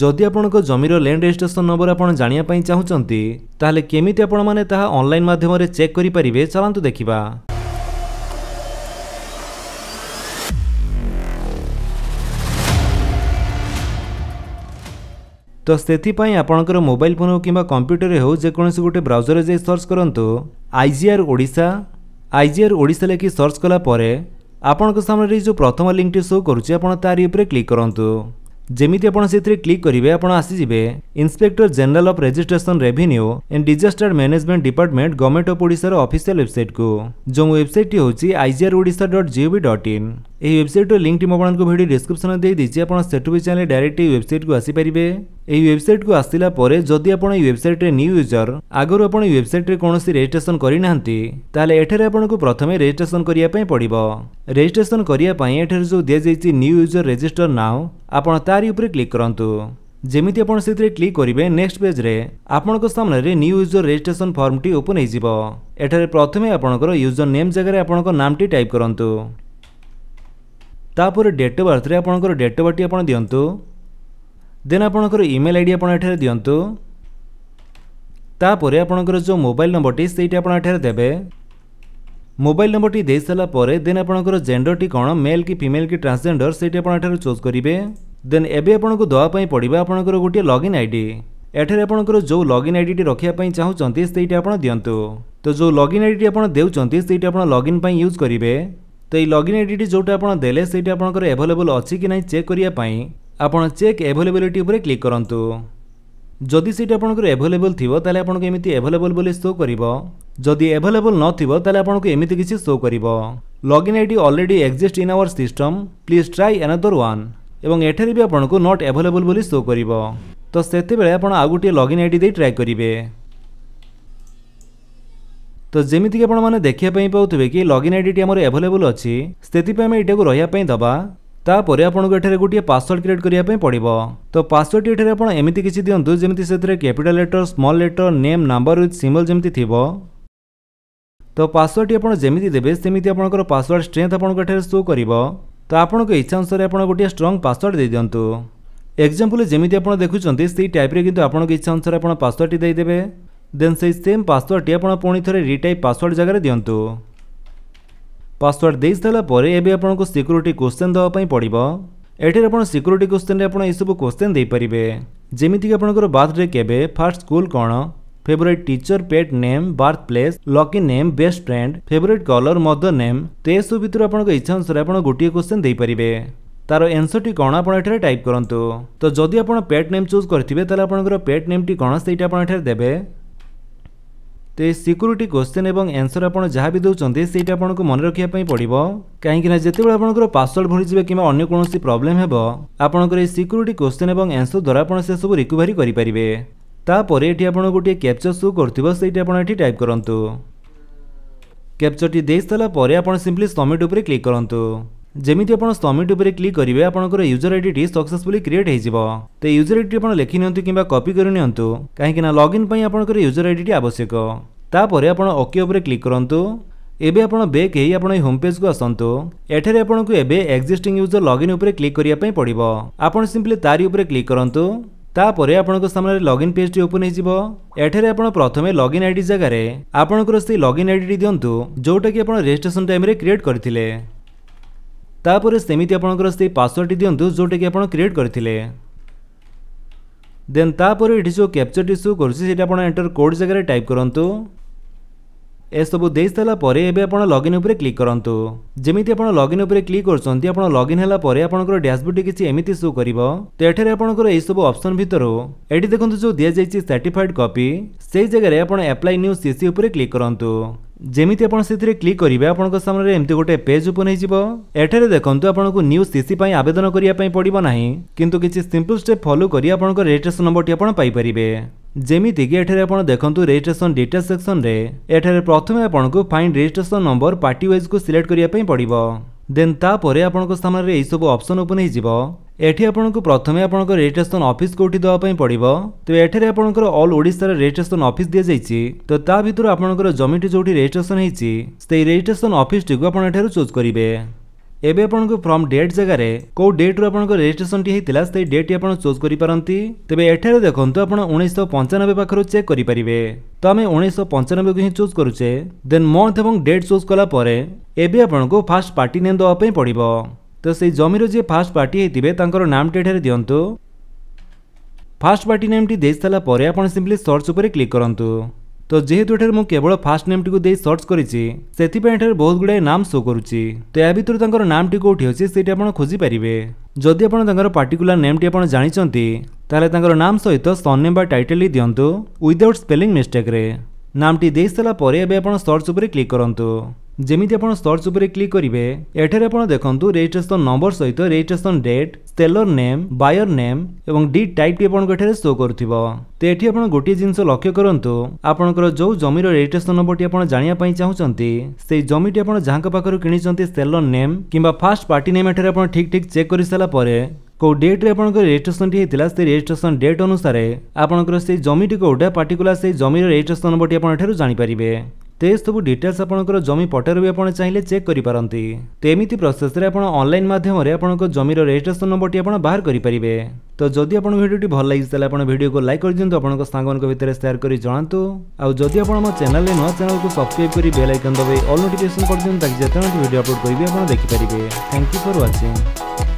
ଯଦି ଆପଣଙ୍କ ଜମିର ଲ୍ୟାଣ୍ଡ ରେଜିଷ୍ଟ୍ରେସନ ନମ୍ବର ଆପଣ ଜାଣିବା ପାଇଁ ଚାହୁଁଛନ୍ତି ତାହେଲେ କେମିତି ଆପଣମାନେ ତାହା ଅନଲାଇନ୍ ମାଧ୍ୟମରେ ଚେକ୍ କରିପାରିବେ ଚାଲନ୍ତୁ ଦେଖିବା ତ ସେଥିପାଇଁ ଆପଣଙ୍କର ମୋବାଇଲ ଫୋନ୍ ହେଉ କିମ୍ବା କମ୍ପ୍ୟୁଟରରେ ହେଉ ଯେକୌଣସି ଗୋଟେ ବ୍ରାଉଜରରେ ଯାଇ ସର୍ଚ୍ଚ କରନ୍ତୁ ଆଇଜିଆର୍ ଓଡ଼ିଶା ଆଇଜିଆର୍ ଓଡ଼ିଶା ଲେଖି ସର୍ଚ୍ଚ କଲା ପରେ ଆପଣଙ୍କ ସାମ୍ନାରେ ଯେଉଁ ପ୍ରଥମ ଲିଙ୍କଟି ଶୋ କରୁଛି ଆପଣ ତାରି ଉପରେ କ୍ଲିକ୍ କରନ୍ତୁ जमी आप क्लिक करेंगे आप आसीजे inspector general of registration revenue and disaster management department government of Odisha official website को जो वेबसाइट टी IGR Odisha dot G O V dot in ଏହି ୱେବସାଇଟ୍ର ଲିଙ୍କ୍ଟି ମୁଁ ଆପଣଙ୍କୁ ଭିଡ଼ିଓ ଡିସ୍କ୍ରିପସନ୍ରେ ଦେଇଦେଇଛି ଆପଣ ସେଠୁ ବି ଚାହିଁଲେ ଡାଇରେକ୍ଟ ଏହି ୱେବସାଇଟ୍କୁ ଆସିପାରିବେ ଏହି ୱେବସାଇଟ୍କୁ ଆସିଲା ପରେ ଯଦି ଆପଣ ଏହି ୱେବସାଇଟ୍ରେ ନ୍ୟୁ ୟୁଜର ଆଗରୁ ଆପଣ ଏହି ୱେବସାଇଟ୍ରେ କୌଣସି ରେଜିଷ୍ଟ୍ରେସନ କରିନାହାନ୍ତି ତାହେଲେ ଏଠାରେ ଆପଣଙ୍କୁ ପ୍ରଥମେ ରେଜିଷ୍ଟ୍ରେସନ କରିବା ପାଇଁ ପଡ଼ିବ ରେଜିଷ୍ଟ୍ରେସନ କରିବା ପାଇଁ ଏଠାରେ ଯେଉଁ ଦିଆଯାଇଛି ନ୍ୟୁ ୟୁଜର ରେଜିଷ୍ଟର ନାଓ ଆପଣ ତାରି ଉପରେ କ୍ଲିକ୍ କରନ୍ତୁ ଯେମିତି ଆପଣ ସେଥିରେ କ୍ଲିକ୍ କରିବେ ନେକ୍ସଟ ପେଜ୍ରେ ଆପଣଙ୍କ ସାମ୍ନାରେ ନ୍ୟୁ ୟୁଜର ରେଜିଷ୍ଟ୍ରେସନ ଫର୍ମଟି ଓପନ୍ ହୋଇଯିବ ଏଠାରେ ପ୍ରଥମେ ଆପଣଙ୍କର ୟୁଜର ନେମ୍ ଜାଗାରେ ଆପଣଙ୍କ ନାମଟି ଟାଇପ୍ କରନ୍ତୁ ତାପରେ ଡେଟ୍ ଅଫ୍ ବାର୍ଥରେ ଆପଣଙ୍କର ଡେଟ୍ ଅଫ୍ ବାର୍ଥଟି ଆପଣ ଦିଅନ୍ତୁ ଦେନ୍ ଆପଣଙ୍କର ଇମେଲ୍ ଆଇ ଡ଼ି ଆପଣ ଏଠାରେ ଦିଅନ୍ତୁ ତାପରେ ଆପଣଙ୍କର ଯେଉଁ ମୋବାଇଲ୍ ନମ୍ବରଟି ସେଇଟି ଆପଣ ଏଠାରେ ଦେବେ ମୋବାଇଲ୍ ନମ୍ବରଟି ଦେଇସାରିଲା ପରେ ଦେନ୍ ଆପଣଙ୍କର ଜେଣ୍ଡରଟି କ'ଣ ମେଲ୍ କି ଫିମେଲ୍ କି ଟ୍ରାନ୍ସଜେଣ୍ଡର ସେଇଟି ଆପଣ ଏଠାରେ ଚୁଜ୍ କରିବେ ଦେନ୍ ଏବେ ଆପଣଙ୍କୁ ଦେବା ପାଇଁ ପଡ଼ିବ ଆପଣଙ୍କର ଗୋଟିଏ ଲଗ୍ଇନ୍ ଆଇ ଡ଼ି ଏଠାରେ ଆପଣଙ୍କର ଯେଉଁ ଲଗ୍ଇନ୍ ଡିଟି ରଖିବା ପାଇଁ ଚାହୁଁଛନ୍ତି ସେଇଟି ଆପଣ ଦିଅନ୍ତୁ ତ ଯେଉଁ ଲଗ୍ଇନ୍ ଆଇଡ଼ିଟି ଆପଣ ଦେଉଛନ୍ତି ସେଇଟି ଆପଣ ଲଗ୍ଇନ୍ ପାଇଁ ୟୁଜ୍ କରିବେ তো এই লগইন আইডিটি যেটা আপনার দেলে সেইটি আপনার এভেলেবল অছি কি না চেক করা আপনার চেক এভেলেবিলিটি উপরে ক্লিক করতু যদি সেটি আপনার এভেলেবল থাকবে তাহলে আপনার এমনি এভেলেবল বলে শো করব যদি এভেলেবল নথিব তাহলে আপনার এমনি কিছু শো করব login ID already exist in our system please try another one এবং এঠারে বি আপনার নট এভেলেবল বলে শো করব তো সেতবে আপনার আউ গোটিয়ে লগইন আইডি দিয়ে ট্রাই করবে तो जमीक आपने देखापी पाथे कि लगइन आई डी आम एभेलेबुल अच्छी से आम रही दबा तापर आपको एठार गोटे पासवर्ड क्रिएट करने पड़ो तो पासवर्ड एठार आप एमती किसी दिंतु जमी से capital letter small letter name number with symbol जमी थी तो पासवर्डटी आप जमी देवे सेमती आपर पासवर्ड स्ट्रेन्थ आपठार शो कर तो आपंक इच्छा अनुसार आप गोटे स्ट्रंग पासवर्ड दे दिंतु एक्जामपल जमी आप देखुं टाइप्रे कि आपंक इच्छा अनुसार आप पासवर्डटी देदेवे ଦେନ୍ ସେଇ ସେମ୍ ପାସୱାର୍ଡ଼ଟି ଆପଣ ପୁଣି ଥରେ ରିଟାଇପ୍ ପାସୱାର୍ଡ଼ ଜାଗାରେ ଦିଅନ୍ତୁ ପାସୱାର୍ଡ଼ ଦେଇସାରିଲା ପରେ ଏବେ ଆପଣଙ୍କୁ ସିକ୍ୟୁରିଟି କୋଶ୍ଚେନ୍ ଦେବା ପାଇଁ ପଡ଼ିବ ଏଠାରେ ଆପଣ ସିକ୍ୟୁରିଟି କୋଶ୍ଚେନ୍ରେ ଆପଣ ଏସବୁ କୋଶ୍ଚେନ୍ ଦେଇପାରିବେ ଯେମିତିକି ଆପଣଙ୍କର ବାର୍ଥଡେ କେବେ ଫାର୍ଷ୍ଟ ସ୍କୁଲ କ'ଣ favourite teacher pet name birth place lucky name best friend favourite colour mother name ତ ଏସବୁ ଭିତରୁ ଆପଣଙ୍କ ଇଚ୍ଛା ଅନୁସାରେ ଆପଣ ଗୋଟିଏ କୋଶ୍ଚେନ୍ ଦେଇପାରିବେ ତାର ଏନ୍ସରଟି କ'ଣ ଆପଣ ଏଠାରେ ଟାଇପ୍ କରନ୍ତୁ ତ ଯଦି ଆପଣ ପେଟ୍ ନେମ୍ ଚୁଜ୍ କରିଥିବେ ତାହେଲେ ଆପଣଙ୍କର ପେଟ୍ ନେମ୍ଟି କ'ଣ ସେଇଟା ଆପଣ ଏଠାରେ ଦେବେ তো ଏ ସିକ୍ୟୁରିଟି କୋଶ୍ଚିନ୍ ଏବଂ ଆନ୍ସର୍ ଆପଣ ଯାହା ବି ଦେଉଛନ୍ତି ସେଇଟା ଆପଣଙ୍କୁ ମନେ ରଖିବା ପାଇଁ ପଡ଼ିବ କାହିଁକିନା ଯେତେବେଳେ ଆପଣଙ୍କର ପାସୱାର୍ଡ଼ ଭୁଲିଯିବେ କିମ୍ବା ଅନ୍ୟ କୌଣସି ପ୍ରୋବ୍ଲେମ୍ ହେବ ଆପଣଙ୍କର ଏହି ସିକ୍ୟୁରିଟି କୋଶ୍ଚିନ୍ ଏବଂ ଆନ୍ସର୍ ଦ୍ୱାରା ଆପଣ ସେସବୁ ରିକଭରି କରିପାରିବେ ତାପରେ ଏଠି ଆପଣ ଗୋଟିଏ କ୍ୟାପ୍ଚର୍ ସୁ କରୁଥିବ ସେଇଟି ଆପଣ ଏଠି ଟାଇପ୍ କରନ୍ତୁ କ୍ୟାପ୍ଚର୍ଟି ଦେଇସାରିଲା ପରେ ଆପଣ ସିମ୍ପଲି ସବମିଟ୍ ଉପରେ କ୍ଲିକ୍ କରନ୍ତୁ ଯେମିତି ଆପଣ ସବମିଟ୍ ଉପରେ କ୍ଲିକ୍ କରିବେ ଆପଣଙ୍କର ୟୁଜର ଆଇଡିଟି ସକ୍ସେସଫୁଲି କ୍ରିଏଟ୍ ହୋଇଯିବ ତ ୟୁଜର ଆଇଡିଟି ଆପଣ ଲେଖିନିଅନ୍ତୁ କିମ୍ବା କପି କରିନିଅନ୍ତୁ କାହିଁକିନା ଲଗ୍ଇନ୍ ପାଇଁ ଆପଣଙ୍କର ୟୁଜର ଆଇଡିଟି ଆବଶ୍ୟକ ତାପରେ ଆପଣ ଓକେ ଉପରେ କ୍ଲିକ୍ କରନ୍ତୁ ଏବେ ଆପଣ ବେକ୍ ହେଇ ଆପଣ ଏହି ହୋମ୍ ପେଜ୍କୁ ଆସନ୍ତୁ ଏଠାରେ ଆପଣଙ୍କୁ ଏବେ ଏକ୍ଜିଷ୍ଟିଂ ୟୁଜର ଲଗ୍ଇନ୍ ଉପରେ କ୍ଲିକ୍ କରିବା ପାଇଁ ପଡ଼ିବ ଆପଣ ସିମ୍ପଲି ତାରି ଉପରେ କ୍ଲିକ୍ କରନ୍ତୁ ତାପରେ ଆପଣଙ୍କ ସାମ୍ନାରେ ଲଗ୍ଇନ୍ ପେଜ୍ଟି ଓପନ୍ ହୋଇଯିବ ଏଠାରେ ଆପଣ ପ୍ରଥମେ ଲଗ୍ଇନ୍ ଆଇଡି ଜାଗାରେ ଆପଣଙ୍କର ସେଇ ଲଗ୍ଇନ୍ ଆଇଡିଟି ଦିଅନ୍ତୁ ଯେଉଁଟାକି ଆପଣ ରେଜିଷ୍ଟ୍ରେସନ୍ ଟାଇମ୍ରେ କ୍ରିଏଟ୍ କରିଥିଲେ ତାପରେ ସେମିତି ଆପଣଙ୍କର ସେଇ ପାସୱାର୍ଡ଼ଟି ଦିଅନ୍ତୁ ଯେଉଁଟାକି ଆପଣ କ୍ରିଏଟ୍ କରିଥିଲେ ଦେନ୍ ତାପରେ ଏଠି ଯେଉଁ କ୍ୟାପ୍ଚର୍ଟି ସୁ କରୁଛି ସେଇଟା ଆପଣ ଏଣ୍ଟର କୋଡ଼୍ ଜାଗାରେ ଟାଇପ୍ କରନ୍ତୁ ଏସବୁ ଦେଇସାରିଲା ପରେ ଏବେ ଆପଣ ଲଗ୍ଇନ୍ ଉପରେ କ୍ଲିକ୍ କରନ୍ତୁ ଯେମିତି ଆପଣ ଲଗ୍ଇନ୍ ଉପରେ କ୍ଲିକ୍ କରୁଛନ୍ତି ଆପଣ ଲଗ୍ଇନ୍ ହେଲା ପରେ ଆପଣଙ୍କର ଡ୍ୟାସବୋର୍ଡ଼ଟି କିଛି ଏମିତି ସୋ କରିବ ତ ଏଠାରେ ଆପଣଙ୍କର ଏହିସବୁ ଅପସନ୍ ଭିତରୁ ଏଠି ଦେଖନ୍ତୁ ଯେଉଁ ଦିଆଯାଇଛି ସାର୍ଟିଫାଏଡ୍ କପି ସେଇ ଜାଗାରେ ଆପଣ ଆପ୍ଲାଇ ନ୍ୟୁ ସିସି ଉପରେ କ୍ଲିକ୍ କରନ୍ତୁ ଯେମିତି ଆପଣ ସେଥିରେ କ୍ଲିକ୍ କରିବେ ଆପଣଙ୍କ ସାମ୍ନାରେ ଏମିତି ଗୋଟେ ପେଜ୍ ଓପନ୍ ହେଇଯିବ ଏଠାରେ ଦେଖନ୍ତୁ ଆପଣଙ୍କୁ ନ୍ୟୁ ସିସି ପାଇଁ ଆବେଦନ କରିବା ପାଇଁ ପଡ଼ିବ ନାହିଁ କିନ୍ତୁ କିଛି ସିମ୍ପଲ୍ ଷ୍ଟେପ୍ ଫଲୋ କରି ଆପଣଙ୍କ ରେଜିଷ୍ଟ୍ରେସନ୍ ନମ୍ବରଟି ଆପଣ ପାଇପାରିବେ ଯେମିତିକି ଏଠାରେ ଆପଣ ଦେଖନ୍ତୁ ରେଜିଷ୍ଟ୍ରେସନ୍ ଡିଟେଲ୍ ସେକ୍ସନ୍ରେ ଏଠାରେ ପ୍ରଥମେ ଆପଣଙ୍କୁ ଫାଇଣ୍ଡ ରେଜିଷ୍ଟ୍ରେସନ୍ ନମ୍ବର ପାର୍ଟି ୱାଇଜ୍କୁ ସିଲେକ୍ଟ କରିବା ପାଇଁ ପଡ଼ିବ ଦେନ୍ ତାପରେ ଆପଣଙ୍କ ସ୍ଥାନରେ ଏହିସବୁ ଅପ୍ସନ୍ ଉପରେ ନେଇଯିବ ଏଠି ଆପଣଙ୍କୁ ପ୍ରଥମେ ଆପଣଙ୍କ ରେଜିଷ୍ଟ୍ରେସନ୍ ଅଫିସ୍ କେଉଁଠି ଦେବା ପାଇଁ ପଡ଼ିବ ତେବେ ଏଠାରେ ଆପଣଙ୍କର ଅଲ୍ ଓଡ଼ିଶାର ରେଜିଷ୍ଟ୍ରେସନ୍ ଅଫିସ୍ ଦିଆଯାଇଛି ତ ତା ଭିତରୁ ଆପଣଙ୍କର ଜମିଟି ଯେଉଁଠି ରେଜିଷ୍ଟ୍ରେସନ୍ ହେଇଛି ସେହି ରେଜିଷ୍ଟ୍ରେସନ ଅଫିସ୍ଟିକୁ ଆପଣ ଏଠାରୁ ଚୁଜ୍ କରିବେ ଏବେ ଆପଣଙ୍କୁ ଫ୍ରମ୍ ଡେଟ୍ ଜାଗାରେ କୋଉ ଡେଟ୍ରୁ ଆପଣଙ୍କ ରେଜିଷ୍ଟ୍ରେସନଟି ହେଇଥିଲା ସେଇ ଡେଟ୍ଟି ଆପଣ ଚୁଜ୍ କରିପାରନ୍ତି ତେବେ ଏଠାରେ ଦେଖନ୍ତୁ ଆପଣ ଉଣେଇଶହ ପଞ୍ଚାନବେ ପାଖରୁ ଚେକ୍ କରିପାରିବେ ତ ଆମେ ଉଣେଇଶହ ପଞ୍ଚାନବେକୁ ହିଁ ଚୁଜ୍ କରୁଛେ ଦେନ୍ ମନ୍ଥ ଏବଂ ଡେଟ୍ ଚୁଜ୍ କଲା ପରେ ଏବେ ଆପଣଙ୍କୁ ଫାଷ୍ଟ ପାର୍ଟି ନେମ୍ ଦେବା ପାଇଁ ପଡ଼ିବ ତ ସେଇ ଜମିର ଯିଏ ଫାଷ୍ଟ ପାର୍ଟି ହେଇଥିବେ ତାଙ୍କର ନାମଟି ଏଠାରେ ଦିଅନ୍ତୁ ଫାଷ୍ଟ ପାର୍ଟି ନେମ୍ଟି ଦେଇସାରିଲା ପରେ ଆପଣ ସିମ୍ପଲି ସର୍ଚ୍ଚ ଉପରେ କ୍ଲିକ୍ କରନ୍ତୁ তো যেহেতু এটার মুখ কেবল ফার্স্ট নেমটি দিয়ে সর্চ করেছি সেপাই এটার বহু গুড়ায়ে নাম শো করছি তো এ ভিতরে তাঁর নামটি কোটি অছে সেটি আপনার খোঁজি পারিবে যদি আপনার তাঁর পার্টিকুলার নেমটি আপনার জাঁচান তাহলে তাঁর নাম সহিত সরনেম বা টাইটেল দিও উইদাউট স্পেলিং মিস্টেক্রে নামটি দিয়ে সারা পরে এবার আপনার সর্চ উপরে ক্লিক করতু ଯେମିତି ଆପଣ ସର୍ଚ୍ଚ ଉପରେ କ୍ଲିକ୍ କରିବେ ଏଠାରେ ଆପଣ ଦେଖନ୍ତୁ ରେଜିଷ୍ଟ୍ରେସନ ନମ୍ବର ସହିତ registration date seller name buyer name ଏବଂ ଡି ଟାଇପ୍ଟି ଆପଣଙ୍କ ଏଠାରେ ଶୋ କରୁଥିବ ତ ଏଠି ଆପଣ ଗୋଟିଏ ଜିନିଷ ଲକ୍ଷ୍ୟ କରନ୍ତୁ ଆପଣଙ୍କର ଯେଉଁ ଜମିର ରେଜିଷ୍ଟ୍ରେସନ ନମ୍ବରଟି ଆପଣ ଜାଣିବା ପାଇଁ ଚାହୁଁଛନ୍ତି ସେହି ଜମିଟି ଆପଣ ଯାହାଙ୍କ ପାଖରୁ କିଣିଛନ୍ତି ସେଲର ନେମ୍ କିମ୍ବା ଫାର୍ଷ୍ଟ ପାର୍ଟି ନେମ୍ ଏଠାରେ ଆପଣ ଠିକ୍ ଠିକ୍ ଚେକ୍ କରିସାରିଲା ପରେ କେଉଁ ଡେଟ୍ରେ ଆପଣଙ୍କ ରେଜିଷ୍ଟ୍ରେସନଟି ହୋଇଥିଲା ସେ ରେଜିଷ୍ଟ୍ରେସନ ଡେଟ୍ ଅନୁସାରେ ଆପଣଙ୍କର ସେହି ଜମିଟି କେଉଁଟା ପାର୍ଟିକୁଲାର ସେହି ଜମିର ରେଜିଷ୍ଟ୍ରେସନ ନମ୍ବରଟି ଆପଣ ଏଠାରୁ ଜାଣିପାରିବେ ତେବେ ସବୁ ଡିଟେଲ୍ସ ଆପଣଙ୍କର ଜମି ପଟ୍ଟାରୁ ବି ଆପଣ ଚାହିଁଲେ ଚେକ୍ କରିପାରନ୍ତି ତ ଏମିତି ପ୍ରୋସେସରେ ଆପଣ ଅନଲାଇନ୍ ମାଧ୍ୟମରେ ଆପଣଙ୍କ ଜମିର ରେଜିଷ୍ଟ୍ରେସନ ନମ୍ବରଟି ଆପଣ ବାହାର କରିପାରିବେ ତ ଯଦି ଆପଣଙ୍କ ଭିଡ଼ିଓଟି ଭଲ ଲାଗିଛି ତାହେଲେ ଆପଣ ଭିଡ଼ିଓକୁ ଲାଇକ୍ କରିଦିଅନ୍ତୁ ଆପଣଙ୍କ ସାଙ୍ଗମାନଙ୍କ ଭିତରେ ସେୟାର କରି ଜଣାନ୍ତୁ ଆଉ ଯଦି ଆପଣ ଆମ ଚ୍ୟାନେଲରେ ନୂଆ ଚ୍ୟାନେଲକୁ ସବସ୍କ୍ରାଇବ୍ କରି ବେଲ୍ ଆଇକନ୍ ଦବାଇ ଅଲ୍ ନୋଟିଫିକେସନ୍ କରିଦିଅନ୍ତୁ ତାକି ଯେତେବେଳେ ଭିଡ଼ିଓ ଅପଲୋଡ଼ କରିବି ଆପଣ ଦେଖିପାରିବେ ଥ୍ୟାଙ୍କ ୟୁ ଫର୍ ୱାଚିଂ